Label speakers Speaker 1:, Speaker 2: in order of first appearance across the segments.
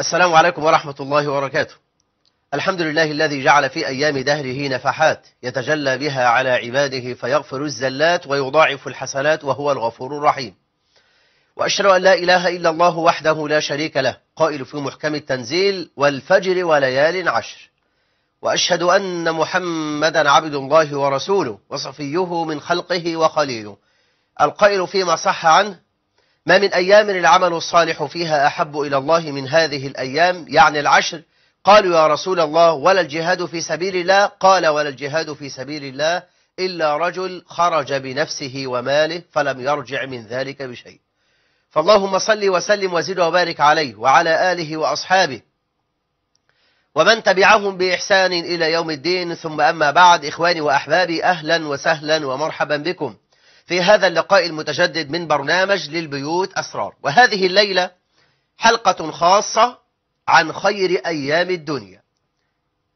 Speaker 1: السلام عليكم ورحمة الله وبركاته الحمد لله الذي جعل في أيام دهره نفحات يتجلى بها على عباده فيغفر الزلات ويضاعف الحسنات وهو الغفور الرحيم وأشهد أن لا إله إلا الله وحده لا شريك له قائل في محكم التنزيل والفجر وليال عشر وأشهد أن محمدا عبد الله ورسوله وصفيه من خلقه وخليله القائل فيما صح عنه ما من أيام العمل الصالح فيها أحب إلى الله من هذه الأيام يعني العشر قالوا يا رسول الله ولا الجهاد في سبيل الله قال ولا الجهاد في سبيل الله إلا رجل خرج بنفسه وماله فلم يرجع من ذلك بشيء فاللهم صل وسلم وزد وبارك عليه وعلى آله وأصحابه ومن تبعهم بإحسان إلى يوم الدين ثم أما بعد إخواني وأحبابي أهلا وسهلا ومرحبا بكم في هذا اللقاء المتجدد من برنامج للبيوت أسرار وهذه الليلة حلقة خاصة عن خير أيام الدنيا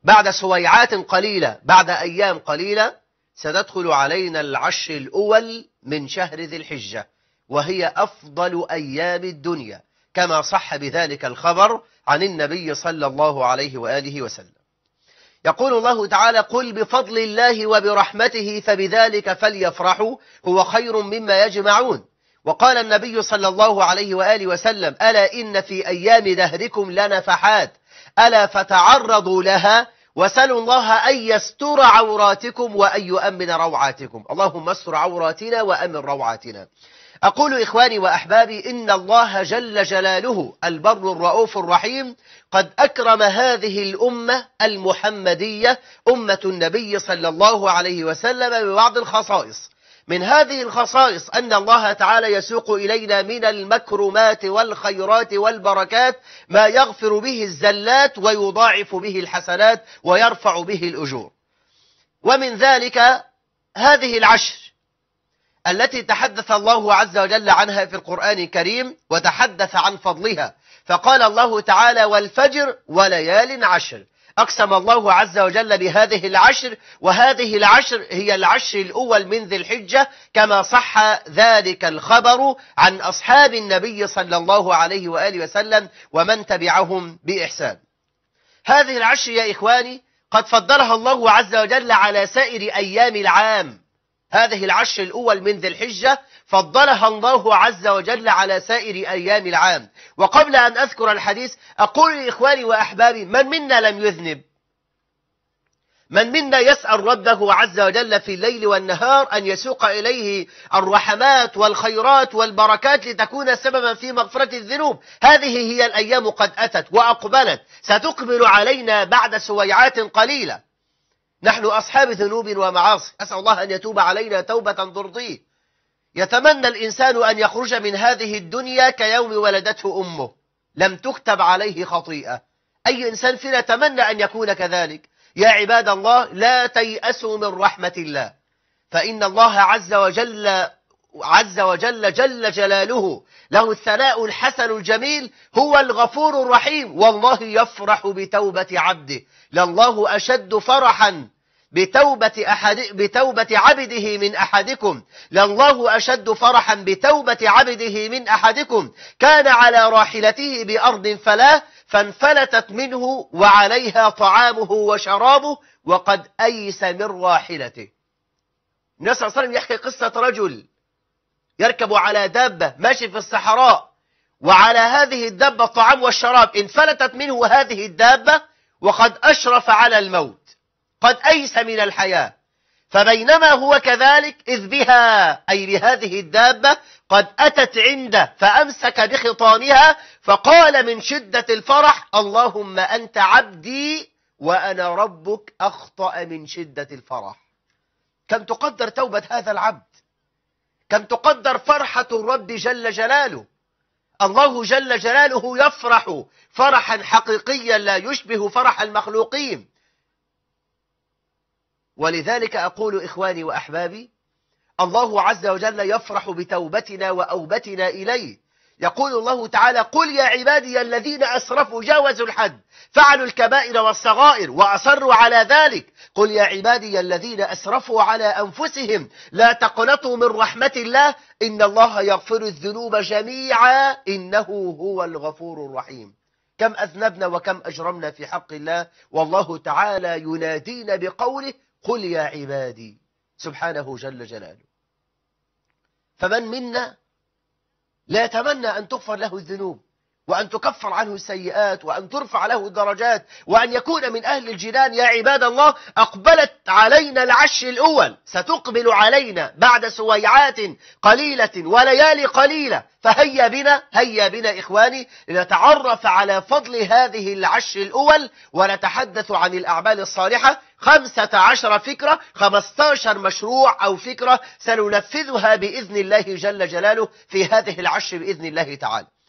Speaker 1: بعد سويعات قليلة بعد أيام قليلة ستدخل علينا العشر الأول من شهر ذي الحجة وهي أفضل أيام الدنيا كما صح بذلك الخبر عن النبي صلى الله عليه وآله وسلم يقول الله تعالى قل بفضل الله وبرحمته فبذلك فليفرحوا هو خير مما يجمعون وقال النبي صلى الله عليه وآله وسلم ألا إن في أيام دهركم لنفحات ألا فتعرضوا لها وسلوا الله أن يستر عوراتكم وأن يؤمن روعاتكم اللهم استر عوراتنا وأمن روعاتنا أقول إخواني وأحبابي إن الله جل جلاله البر الرؤوف الرحيم قد أكرم هذه الأمة المحمدية أمة النبي صلى الله عليه وسلم ببعض الخصائص من هذه الخصائص أن الله تعالى يسوق إلينا من المكرمات والخيرات والبركات ما يغفر به الزلات ويضاعف به الحسنات ويرفع به الأجور ومن ذلك هذه العشر التي تحدث الله عز وجل عنها في القرآن الكريم وتحدث عن فضلها فقال الله تعالى والفجر وليال عشر أقسم الله عز وجل بهذه العشر وهذه العشر هي العشر الأول من ذي الحجة كما صح ذلك الخبر عن أصحاب النبي صلى الله عليه وآله وسلم ومن تبعهم بإحسان هذه العشر يا إخواني قد فضلها الله عز وجل على سائر أيام العام هذه العشر الأول من ذي الحجة فضلها الله عز وجل على سائر أيام العام وقبل أن أذكر الحديث أقول لإخواني وأحبابي من منا لم يذنب من منا يسأل ربه عز وجل في الليل والنهار أن يسوق إليه الرحمات والخيرات والبركات لتكون سببا في مغفرة الذنوب هذه هي الأيام قد أتت وأقبلت ستقبل علينا بعد سويعات قليلة نحن أصحاب ذنوب ومعاصي أسأل الله أن يتوب علينا توبة ترضيه يتمنى الإنسان أن يخرج من هذه الدنيا كيوم ولدته أمه لم تكتب عليه خطيئة أي إنسان فينا تمنى أن يكون كذلك يا عباد الله لا تيأسوا من رحمة الله فإن الله عز وجل عز وجل جل جلاله له الثناء الحسن الجميل هو الغفور الرحيم والله يفرح بتوبة عبده لله أشد فرحا بتوبة, أحد بتوبة عبده من أحدكم لله أشد فرحا بتوبة عبده من أحدكم كان على راحلته بأرض فلا فانفلتت منه وعليها طعامه وشرابه وقد أيس من راحلته النبي صلى الله عليه وسلم يحكي قصة رجل يركب على دابة ماشي في الصحراء وعلى هذه الدابة الطعام والشراب انفلتت منه هذه الدابة وقد أشرف على الموت قد أيس من الحياة فبينما هو كذلك إذ بها أي بهذه الدابة قد أتت عنده فأمسك بخطانها فقال من شدة الفرح اللهم أنت عبدي وأنا ربك أخطأ من شدة الفرح كم تقدر توبة هذا العبد كم تقدر فرحة الرب جل جلاله الله جل جلاله يفرح فرحا حقيقيا لا يشبه فرح المخلوقين ولذلك أقول إخواني وأحبابي الله عز وجل يفرح بتوبتنا وأوبتنا إليه يقول الله تعالى قل يا عبادي الذين أسرفوا جاوزوا الحد فعلوا الكبائر والصغائر وأصروا على ذلك قل يا عبادي الذين أسرفوا على أنفسهم لا تقنطوا من رحمة الله إن الله يغفر الذنوب جميعا إنه هو الغفور الرحيم كم أذنبنا وكم أجرمنا في حق الله والله تعالى ينادينا بقوله قل يا عبادي سبحانه جل جلاله فمن منا لا يتمنى أن تغفر له الذنوب وأن تكفر عنه السيئات وأن ترفع له الدرجات وأن يكون من أهل الجنان يا عباد الله أقبلت علينا العش الأول ستقبل علينا بعد سويعات قليلة وليالي قليلة فهيا بنا هيا بنا إخواني لنتعرف على فضل هذه العش الأول ونتحدث عن الأعمال الصالحة خمسة عشر فكرة خمستاشر مشروع أو فكرة سننفذها بإذن الله جل جلاله في هذه العش بإذن الله تعالى